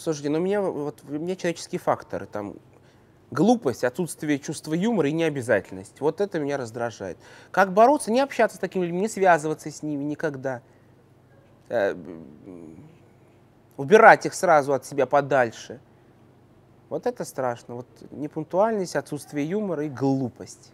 Слушайте, ну у меня, вот, у меня человеческие факторы, там, глупость, отсутствие чувства юмора и необязательность. Вот это меня раздражает. Как бороться? Не общаться с такими людьми, не связываться с ними никогда. Э, убирать их сразу от себя подальше. Вот это страшно. Вот непунктуальность, отсутствие юмора и глупость.